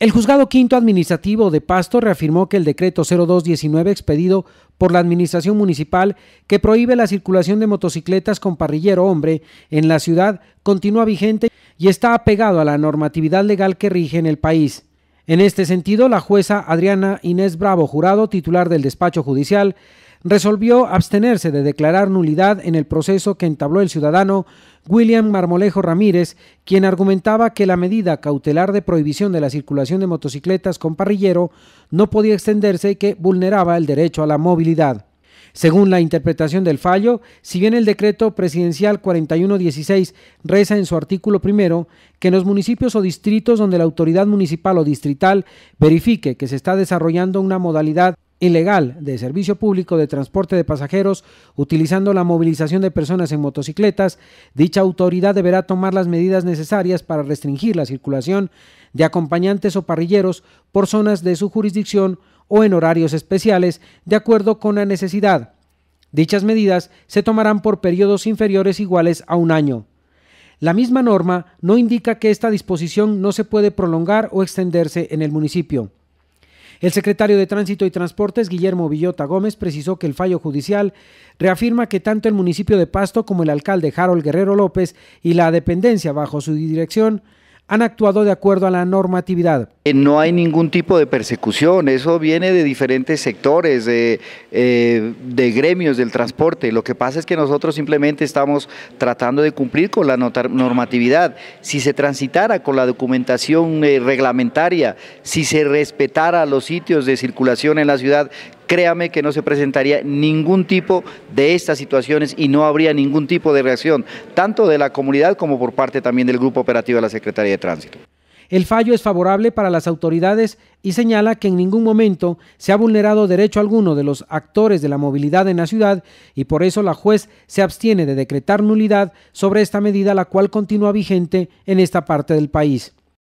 El juzgado quinto administrativo de Pasto reafirmó que el decreto 0219 expedido por la Administración Municipal que prohíbe la circulación de motocicletas con parrillero hombre en la ciudad continúa vigente y está apegado a la normatividad legal que rige en el país. En este sentido, la jueza Adriana Inés Bravo Jurado, titular del despacho judicial, resolvió abstenerse de declarar nulidad en el proceso que entabló el ciudadano William Marmolejo Ramírez, quien argumentaba que la medida cautelar de prohibición de la circulación de motocicletas con parrillero no podía extenderse y que vulneraba el derecho a la movilidad. Según la interpretación del fallo, si bien el decreto presidencial 4116 reza en su artículo primero que en los municipios o distritos donde la autoridad municipal o distrital verifique que se está desarrollando una modalidad ilegal de servicio público de transporte de pasajeros utilizando la movilización de personas en motocicletas, dicha autoridad deberá tomar las medidas necesarias para restringir la circulación de acompañantes o parrilleros por zonas de su jurisdicción o en horarios especiales, de acuerdo con la necesidad. Dichas medidas se tomarán por periodos inferiores iguales a un año. La misma norma no indica que esta disposición no se puede prolongar o extenderse en el municipio. El secretario de Tránsito y Transportes, Guillermo Villota Gómez, precisó que el fallo judicial reafirma que tanto el municipio de Pasto como el alcalde Harold Guerrero López y la dependencia bajo su dirección han actuado de acuerdo a la normatividad. Eh, no hay ningún tipo de persecución, eso viene de diferentes sectores, eh, de, gremios del transporte. Lo que pasa es que nosotros simplemente estamos tratando de cumplir con la normatividad. Si se transitara con la documentación eh, reglamentaria, si se respetara los sitios de circulación en la ciudad, créame que no se presentaría ningún tipo de estas situaciones y no habría ningún tipo de reacción, tanto de la comunidad como por parte también del Grupo Operativo de la Secretaría de Tránsito. El fallo es favorable para las autoridades y señala que en ningún momento se ha vulnerado derecho alguno de los actores de la movilidad en la ciudad y por eso la juez se abstiene de decretar nulidad sobre esta medida la cual continúa vigente en esta parte del país.